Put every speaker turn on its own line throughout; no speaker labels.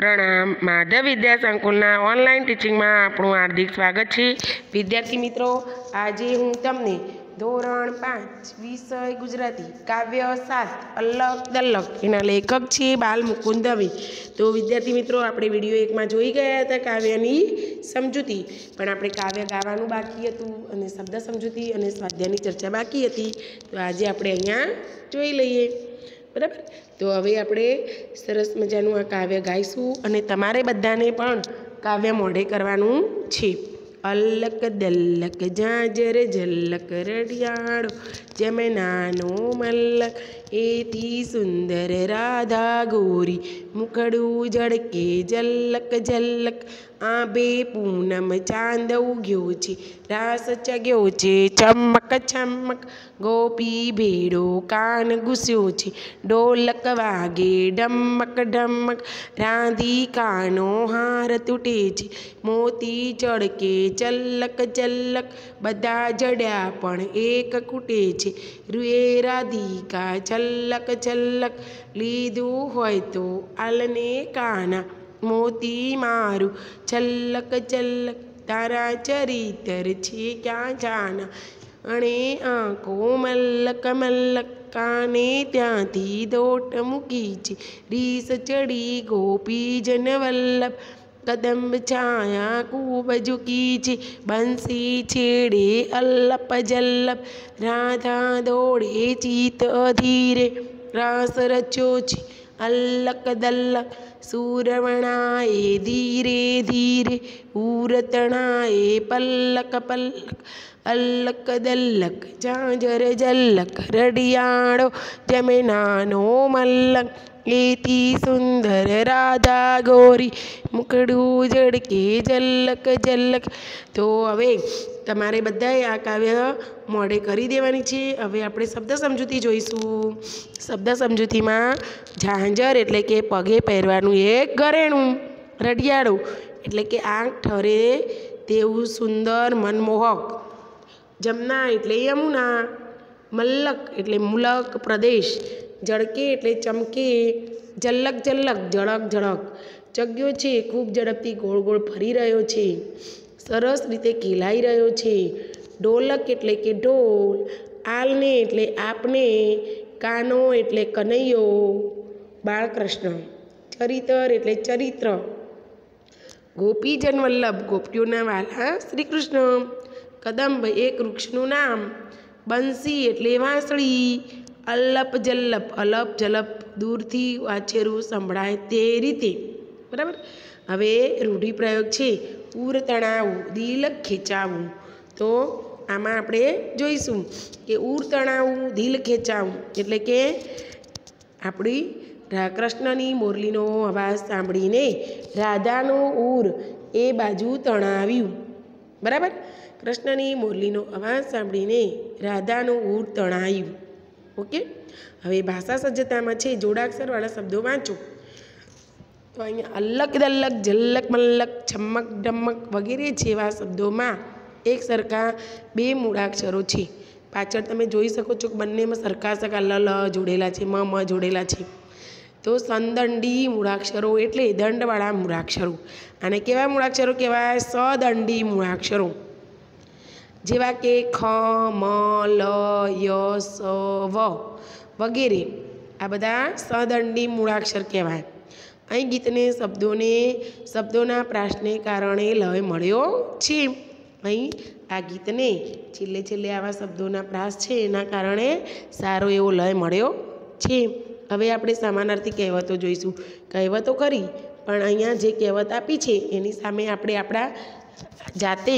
પ્રણામ માધવ વિદ્યા સંકુલના ઓનલાઈન ટીચિંગમાં આપણું હાર્દિક સ્વાગત છે વિદ્યાર્થી મિત્રો આજે હું તમને ધોરણ પાંચ વિષય ગુજરાતી કાવ્ય સાત અલગ દલક એના લેખક છે બાલ મુકુંદ તો વિદ્યાર્થી મિત્રો આપણે વિડીયો એકમાં જોઈ ગયા હતા કાવ્યની સમજૂતી પણ આપણે કાવ્ય ગાવાનું બાકી હતું અને શબ્દ સમજૂતી અને સ્વાધ્યાયની ચર્ચા બાકી હતી તો આજે આપણે અહીંયા જોઈ લઈએ બરાબર તો હવે આપણે સરસ મજાનું આ કાવ્ય ગાઈશું અને તમારે બધાને પણ કાવ્ય મોઢે કરવાનું છે અલક દલક જાજર ઝલક રડિયાળો જમનાનો મલ્લક એતી સુંદર રાધા ગોરી મુખડું ઝળકે ઝલક ઝલક આંબે પૂનમ ચાંદ ઉગ્યો છે રાસ ચગ્યો છે ચમક ચમક ગોપી ભેડો કાન ઘૂસ્યો છે ઢોલક વાગે ડમક ડમક કાનો હાર તૂટે છે મોતી ચડકે ચલક ચલક બધા જડ્યા પણ એક કૂટે છે છે રૂએ રાધિકા છલ્લક છલ્લક લીધું હોય તો આલને કાના મોતી મારું છલ્લક છલ્લક તારા ચરિતર છે ક્યાં જાના અણે આંખો મલ્લક મલ્લક કાને ત્યાંથી દોટ મૂકી છે રીસ ચડી ગોપી વલ્લભ કદમ છાયા ખૂબ ઝૂકી છે બંસી છેડે અલ્લપ જલ્લપ રાધા દોડે ચિત ધીરે રાસ રચ્યો છે અલ્લક દલ્લક સૂરવણાએ ધીરે ધીરે પૂરતણાએ પલ્લક પલ્લક અલ્લક દલ્લક ઝાંઝર જલ્લક રડિયાળો જમે નાનો મલ્લક એતી સુંદર રાધા ગોરી મુકડું ઝડકે ઝલક ઝલક તો હવે તમારે બધાએ આ કાવ્ય મોડે કરી દેવાની છે હવે આપણે શબ્દ સમજૂતી જોઈશું શબ્દ સમજૂતીમાં ઝાંઝર એટલે કે પગે પહેરવાનું એક ઘરેણું રડિયાળું એટલે કે આંખ ઠરે તેવું સુંદર મનમોહક જમના એટલે યમુના મલ્લક એટલે મુલક પ્રદેશ ઝળકે એટલે ચમકે જલ્લક જલ્લક ઝળક ઝળક ચગ્યો છે ખૂબ ઝડપથી ગોળ ગોળ ફરી રહ્યો છે સરસ રીતે ખેલાઈ રહ્યો છે ઢોલક એટલે કે ઢોલ આલને એટલે આપને કાનો એટલે કનૈયો બાળકૃષ્ણ ચરિત્ર એટલે ચરિત્ર ગોપીજન વલ્લભ ગોપીઓના વાલા શ્રી કૃષ્ણ કદંબ એક વૃક્ષનું નામ બંસી એટલે વાંસળી અલ્લપ જલ્લપ અલપ જલપ દૂરથી વાછેરું સંભળાય તે રીતે બરાબર હવે રૂઢિપ્રયોગ છે પૂર તણાવું દિલ ખેંચાવવું તો આમાં આપણે જોઈશું કે ઉર તણાવવું દિલ ખેંચાવવું એટલે કે આપણી કૃષ્ણની મોરલીનો અવાજ સાંભળીને રાધાનો ઉર એ બાજુ તણાવ્યું બરાબર કૃષ્ણની મોરલીનો અવાજ સાંભળીને રાધાનું ઉર તણાવ્યું ઓકે હવે ભાષા સજ્જતામાં છે જોડાક્ષરવાળા શબ્દો વાંચો તો અહીંયા અલગ દલક જલ્લક મલ્લક છમ્મક ડમક વગેરે જેવા શબ્દોમાં એક સરખા બે મૂળાક્ષરો છે પાછળ તમે જોઈ શકો છો કે બંનેમાં સરખા સરખા લ લ જોડેલા છે મ મ જોડેલા છે તો સંદંડી મૂળાક્ષરો એટલે દંડવાળા મૂળાક્ષરો અને કેવા મૂળાક્ષરો કહેવાય સદંડી મૂળાક્ષરો જેવા કે ખ મ લ ય સ વ વગેરે આ બધા સદંડી મૂળાક્ષર કહેવાય અહીં ગીતને શબ્દોને શબ્દોના પ્રાસને કારણે લય મળ્યો છે અહીં આ ગીતને છેલ્લે છેલ્લે આવા શબ્દોના પ્રાસ છે એના કારણે સારો એવો લય મળ્યો છે હવે આપણે સમાનાર્થી કહેવતો જોઈશું કહેવતો કરી પણ અહીંયા જે કહેવત આપી છે એની સામે આપણે આપણા જાતે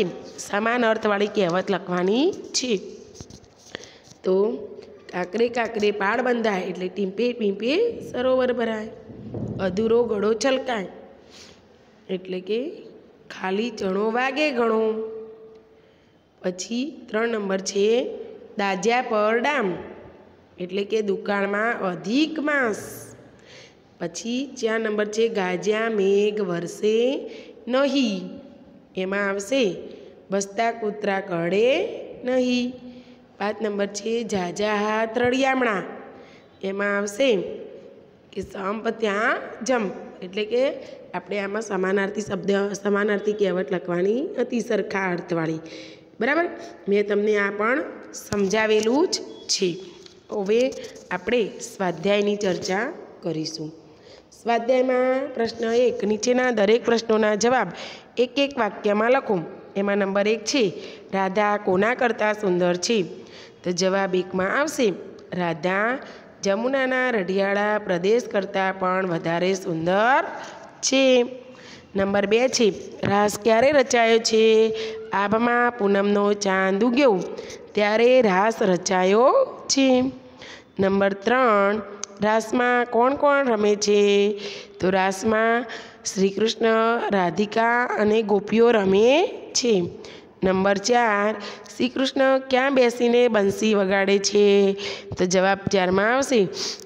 સમાન અર્થવાળી કહેવત લખવાની છે તો કાંકરે કાંકરે પાડ બંધાય એટલે ટીંપે ટીમ્પે સરોવર ભરાય અધૂરો ગળો છલકાય એટલે કે ખાલી ચણો વાગે ઘણો પછી ત્રણ નંબર છે દાજ્યા પર ડામ એટલે કે દુકાળમાં અધિક માંસ પછી ચાર નંબર છે ગાજ્યા મેઘ વરસે નહીં એમાં આવશે બસતા કૂતરા કડે નહીં પાંચ નંબર છે ઝાઝા હાથ રળિયામણા એમાં આવશે કે સંપ ત્યાં જંપ એટલે કે આપણે આમાં સમાનાર્થી શબ્દ સમાનાર્થી કહેવત લખવાની હતી સરખા અર્થવાળી બરાબર મેં તમને આ પણ સમજાવેલું જ છે હવે આપણે સ્વાધ્યાયની ચર્ચા કરીશું સ્વાધ્યાયમાં પ્રશ્ન એક નીચેના દરેક પ્રશ્નોના જવાબ એક એક વાક્યમાં લખો એમાં નંબર એક છે રાધા કોના કરતાં સુંદર છે તો જવાબ એકમાં આવશે રાધા જમુનાના રઢિયાળા પ્રદેશ કરતાં પણ વધારે સુંદર છે નંબર બે છે રાસ ક્યારે રચાયો છે આભમાં પૂનમનો ચાંદ ઉગ્યો ત્યારે રાસ રચાયો છે નંબર ત્રણ રાસમાં કોણ કોણ રમે છે તો રાસમાં શ્રી કૃષ્ણ રાધિકા અને ગોપીઓ રમે છે નંબર ચાર શ્રી કૃષ્ણ ક્યાં બેસીને બંસી વગાડે છે તો જવાબ ચારમાં આવશે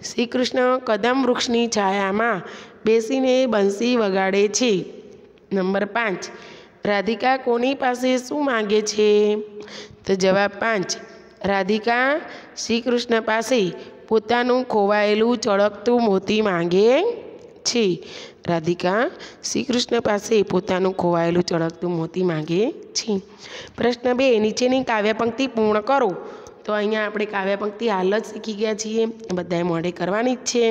શ્રી કૃષ્ણ કદમ વૃક્ષની છાયામાં બેસીને બંસી વગાડે છે નંબર પાંચ રાધિકા કોની પાસે શું માગે છે તો જવાબ પાંચ રાધિકા શ્રી કૃષ્ણ પાસે પોતાનું ખોવાયેલું ચળકતું મોતી માંગે છે રાધિકા શ્રી કૃષ્ણ પાસે પોતાનું ખોવાયેલું ચળકતું મોતી માંગે છે પ્રશ્ન બે નીચેની કાવ્યપંક્તિ પૂર્ણ કરો તો અહીંયા આપણે કાવ્યપંક્તિ પંક્તિ હાલ જ શીખી ગયા છીએ બધાએ મોડે કરવાની જ છે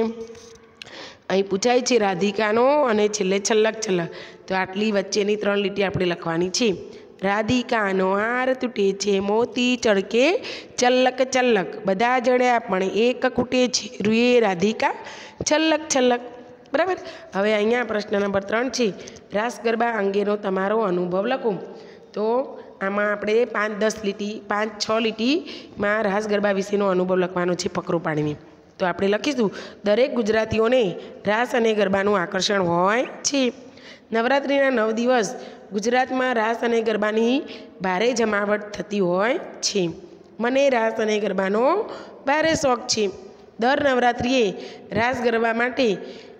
અહીં પૂછાય છે રાધિકાનો અને છેલ્લે છલ્લક છલ્લક તો આટલી વચ્ચેની ત્રણ લીટી આપણે લખવાની છે રાધિકાનો હાર તૂટે છે મોતી ચળકે ચલ્લક ચલ્લક બધા જડ્યા પણ એક કૂટે છે રૂએ રાધિકા છલ્લક છલ્લક બરાબર હવે અહીંયા પ્રશ્ન નંબર ત્રણ છે રાસ ગરબા અંગેનો તમારો અનુભવ લખો તો આમાં આપણે પાંચ દસ લીટી પાંચ છ લીટીમાં રાસ ગરબા વિશેનો અનુભવ લખવાનો છે પકરો પાણીની તો આપણે લખીશું દરેક ગુજરાતીઓને રાસ અને ગરબાનું આકર્ષણ હોય છે નવરાત્રિના નવ દિવસ ગુજરાતમાં રાસ અને ગરબાની ભારે જમાવટ થતી હોય છે મને રાસ અને ગરબાનો ભારે શોખ છે દર નવરાત્રિએ રાસ ગરબા માટે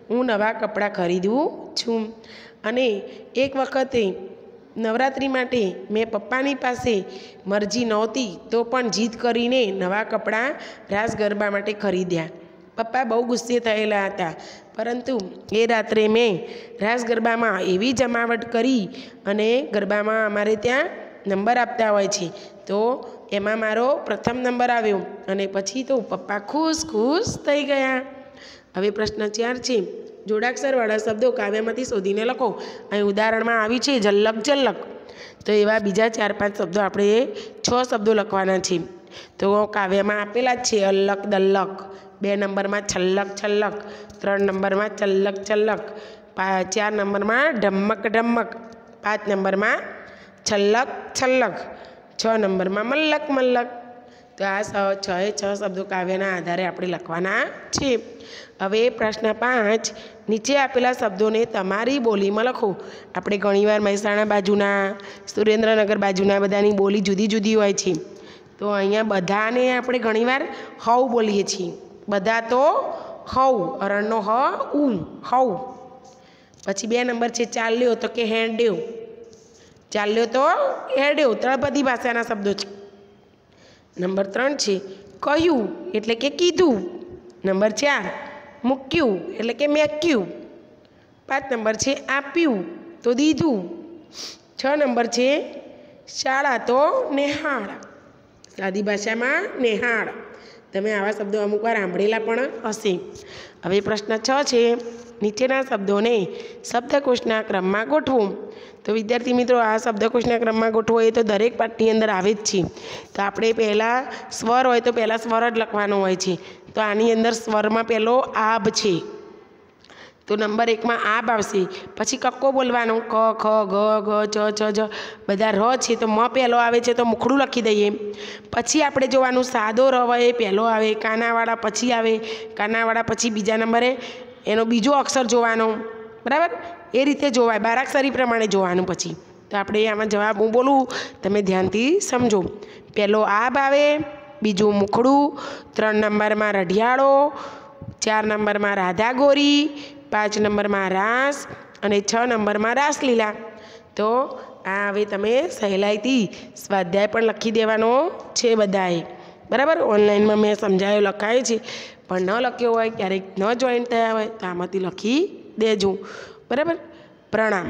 હું નવા કપડાં ખરીદું છું અને એક વખતે નવરાત્રિ માટે મેં પપ્પાની પાસે મરજી નહોતી તો પણ જીદ કરીને નવા કપડાં રાસ ગરબા માટે ખરીદ્યા પપ્પા બહુ ગુસ્સે થયેલા હતા પરંતુ એ રાત્રે મેં રાસ ગરબામાં એવી જમાવટ કરી અને ગરબામાં અમારે ત્યાં નંબર આપતા હોય છે તો એમાં મારો પ્રથમ નંબર આવ્યો અને પછી તો પપ્પા ખુશ ખુશ થઈ ગયા હવે પ્રશ્ન ચાર છે જોડાક્ષરવાળા શબ્દો કાવ્યમાંથી શોધીને લખો અહીં ઉદાહરણમાં આવી છે જલ્લક જલ્લક તો એવા બીજા ચાર પાંચ શબ્દો આપણે છ શબ્દો લખવાના છે તો કાવ્યમાં આપેલા જ છે અલ્લક દલ્લક બે નંબરમાં છલ્લક છલ્લક ત્રણ નંબરમાં ચલ્લક ચલ્લક ચાર નંબરમાં ઢમક ઢમક પાંચ નંબરમાં છલ્લક છલ્લક છ નંબરમાં મલ્લક મલ્લક તો આ છ છ એ છ શબ્દો કાવ્યના આધારે આપણે લખવાના છે હવે પ્રશ્ન પાંચ નીચે આપેલા શબ્દોને તમારી બોલીમાં લખો આપણે ઘણીવાર મહેસાણા બાજુના સુરેન્દ્રનગર બાજુના બધાની બોલી જુદી જુદી હોય છે તો અહીંયા બધાને આપણે ઘણીવાર હવ બોલીએ છીએ બધા તો હવ અરણનો હ ઉમ હવ પછી બે નંબર છે ચાલ્યો તો કે હેંડ્યો ચાલ્યો તો હેડ્યો ત્રણ બધી ભાષાના શબ્દો છે નંબર ત્રણ છે કહ્યું એટલે કે કીધું નંબર ચાર મૂક્યું એટલે કે મેક્યું પાંચ નંબર છે આપ્યું તો દીધું છ નંબર છે શાળા તો નેહાળ સાદી ભાષામાં નેહાળ તમે આવા શબ્દો અમુક વાર સાંભળેલા પણ હશે હવે પ્રશ્ન છ છે નીચેના શબ્દોને શબ્દકોશના ક્રમમાં ગોઠવું તો વિદ્યાર્થી મિત્રો આ શબ્દકોશના ક્રમમાં ગોઠવો એ તો દરેક પાઠની અંદર આવે જ છે તો આપણે પહેલાં સ્વર હોય તો પહેલાં સ્વર જ લખવાનો હોય છે તો આની અંદર સ્વરમાં પહેલો આભ છે તો નંબર એકમાં આબ આવશે પછી કક્કો બોલવાનો ક ખ ગ ગ ચ ચ જ બધા ર છે તો મ પહેલો આવે છે તો મુખડું લખી દઈએ પછી આપણે જોવાનું સાદો ર એ પહેલો આવે કાનાવાળા પછી આવે કાનાવાળા પછી બીજા નંબરે એનો બીજો અક્ષર જોવાનો બરાબર એ રીતે જોવાય બારાક્ષરી પ્રમાણે જોવાનું પછી તો આપણે આમાં જવાબ હું બોલું તમે ધ્યાનથી સમજો પહેલો આબ આવે બીજું મુખડું ત્રણ નંબરમાં રઢિયાળો ચાર નંબરમાં રાધા ગોરી પાંચ નંબરમાં રાસ અને છ નંબરમાં રાસલીલા તો આ હવે તમે સહેલાઈથી સ્વાધ્યાય પણ લખી દેવાનો છે બધાએ બરાબર ઓનલાઈનમાં મેં સમજાયો લખાય છે પણ ન લખ્યો હોય ક્યારેક ન જોઈન થયા હોય તો આમાંથી લખી દેજો બરાબર પ્રણામ